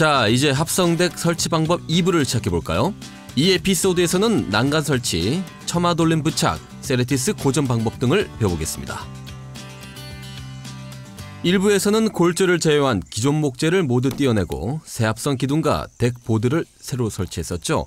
자, 이제 합성덱 설치 방법 2부를 시작해볼까요? 이 에피소드에서는 난간 설치, 처마 돌림 부착, 세레티스 고전 방법 등을 배워보겠습니다. 1부에서는 골조를 제외한 기존 목재를 모두 떼어내고 새 합성 기둥과 덱 보드를 새로 설치했었죠.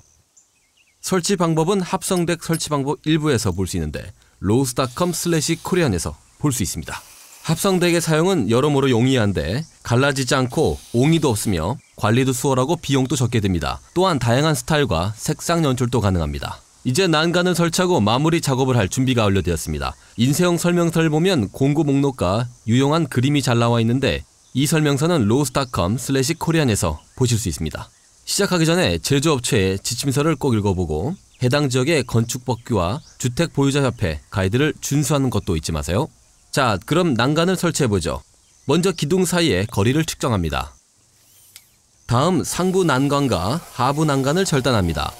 설치 방법은 합성덱 설치 방법 1부에서 볼 수 있는데 로스닷컴 슬래시 코리안에서 볼 수 있습니다. 합성덱의 사용은 여러모로 용이한데 갈라지지 않고 옹이도 없으며 관리도 수월하고 비용도 적게 듭니다. 또한 다양한 스타일과 색상 연출도 가능합니다. 이제 난간을 설치하고 마무리 작업을 할 준비가 완료되었습니다. 인쇄용 설명서를 보면 공구 목록과 유용한 그림이 잘 나와 있는데 이 설명서는 로스닷컴 슬래시 코리안에서 보실 수 있습니다. 시작하기 전에 제조업체의 지침서를 꼭 읽어보고 해당 지역의 건축법규와 주택보유자협회 가이드를 준수하는 것도 잊지 마세요. 자, 그럼 난간을 설치해보죠. 먼저 기둥 사이의 거리를 측정합니다. 다음 상부 난간과 하부 난간을 절단합니다.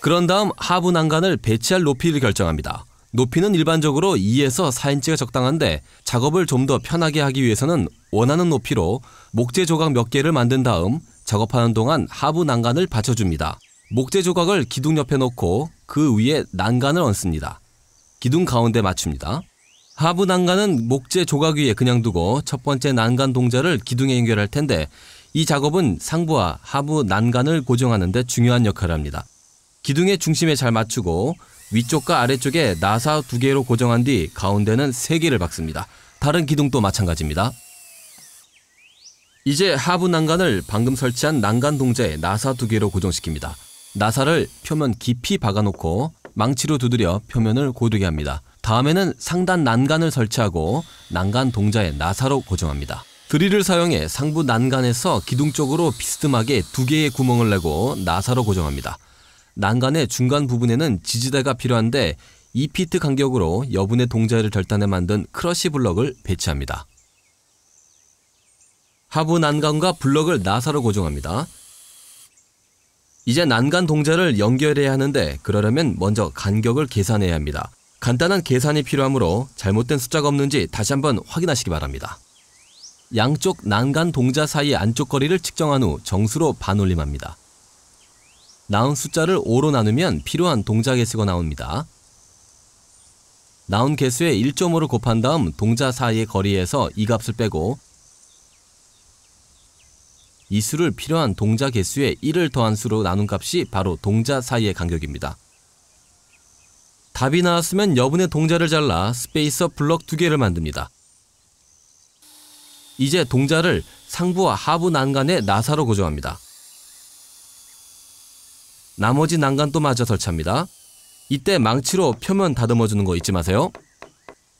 그런 다음 하부 난간을 배치할 높이를 결정합니다. 높이는 일반적으로 2에서 4인치가 적당한데 작업을 좀 더 편하게 하기 위해서는 원하는 높이로 목재 조각 몇 개를 만든 다음 작업하는 동안 하부 난간을 받쳐줍니다. 목재 조각을 기둥 옆에 놓고 그 위에 난간을 얹습니다. 기둥 가운데 맞춥니다. 하부 난간은 목재 조각 위에 그냥 두고 첫 번째 난간 동자를 기둥에 연결할 텐데 이 작업은 상부와 하부 난간을 고정하는 데 중요한 역할을 합니다. 기둥의 중심에 잘 맞추고 위쪽과 아래쪽에 나사 두 개로 고정한 뒤 가운데는 세 개를 박습니다. 다른 기둥도 마찬가지입니다. 이제 하부 난간을 방금 설치한 난간 동자에 나사 두 개로 고정시킵니다. 나사를 표면 깊이 박아놓고 망치로 두드려 표면을 고르게 합니다. 다음에는 상단 난간을 설치하고 난간 동자의 나사로 고정합니다. 드릴을 사용해 상부 난간에서 기둥 쪽으로 비스듬하게 두 개의 구멍을 내고 나사로 고정합니다. 난간의 중간 부분에는 지지대가 필요한데 2피트 간격으로 여분의 동자를 절단해 만든 크러쉬 블럭을 배치합니다. 하부 난간과 블럭을 나사로 고정합니다. 이제 난간 동자를 연결해야 하는데 그러려면 먼저 간격을 계산해야 합니다. 간단한 계산이 필요하므로 잘못된 숫자가 없는지 다시 한번 확인하시기 바랍니다. 양쪽 난간 동자 사이 안쪽 거리를 측정한 후 정수로 반올림합니다. 나온 숫자를 5로 나누면 필요한 동자 개수가 나옵니다. 나온 개수의 1.5를 곱한 다음 동자 사이의 거리에서 이 값을 빼고 이 수를 필요한 동자 개수의 1을 더한 수로 나눈 값이 바로 동자 사이의 간격입니다. 답이 나왔으면 여분의 동자를 잘라 스페이서 블럭 두 개를 만듭니다. 이제 동자를 상부와 하부 난간에 나사로 고정합니다. 나머지 난간도 마저 설치합니다. 이때 망치로 표면 다듬어주는 거 잊지 마세요.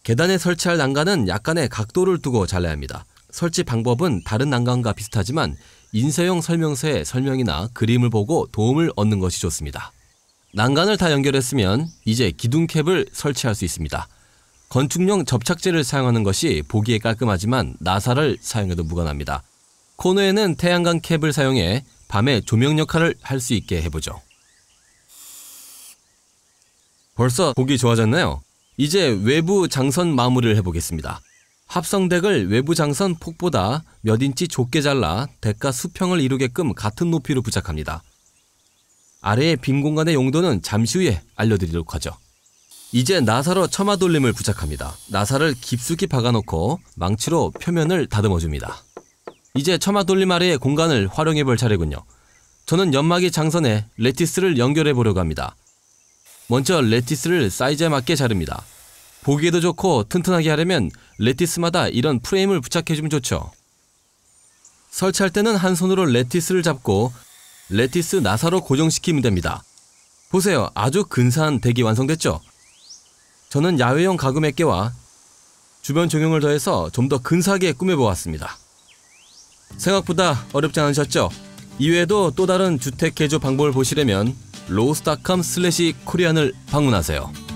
계단에 설치할 난간은 약간의 각도를 두고 잘라야 합니다. 설치 방법은 다른 난간과 비슷하지만 인쇄용 설명서에 설명이나 그림을 보고 도움을 얻는 것이 좋습니다. 난간을 다 연결했으면 이제 기둥캡을 설치할 수 있습니다. 건축용 접착제를 사용하는 것이 보기에 깔끔하지만 나사를 사용해도 무관합니다. 코너에는 태양광 캡을 사용해 밤에 조명 역할을 할 수 있게 해보죠. 벌써 보기 좋아졌나요? 이제 외부 장선 마무리를 해보겠습니다. 합성덱을 외부 장선 폭보다 몇 인치 좁게 잘라 덱과 수평을 이루게끔 같은 높이로 부착합니다. 아래의 빈 공간의 용도는 잠시 후에 알려드리도록 하죠. 이제 나사로 처마 돌림을 부착합니다. 나사를 깊숙이 박아놓고 망치로 표면을 다듬어줍니다. 이제 처마 돌림 아래의 공간을 활용해 볼 차례군요. 저는 연막이 장선에 레티스를 연결해 보려고 합니다. 먼저 레티스를 사이즈에 맞게 자릅니다. 보기에도 좋고 튼튼하게 하려면 레티스마다 이런 프레임을 부착해주면 좋죠. 설치할 때는 한 손으로 레티스를 잡고 레티스 나사로 고정시키면 됩니다. 보세요. 아주 근사한 덱이 완성됐죠? 저는 야외용 가구 몇 개와 주변 조경을 더해서 좀 더 근사하게 꾸며보았습니다. 생각보다 어렵지 않으셨죠? 이외에도 또 다른 주택 개조 방법을 보시려면 로스닷컴 슬래시 코리안을 방문하세요.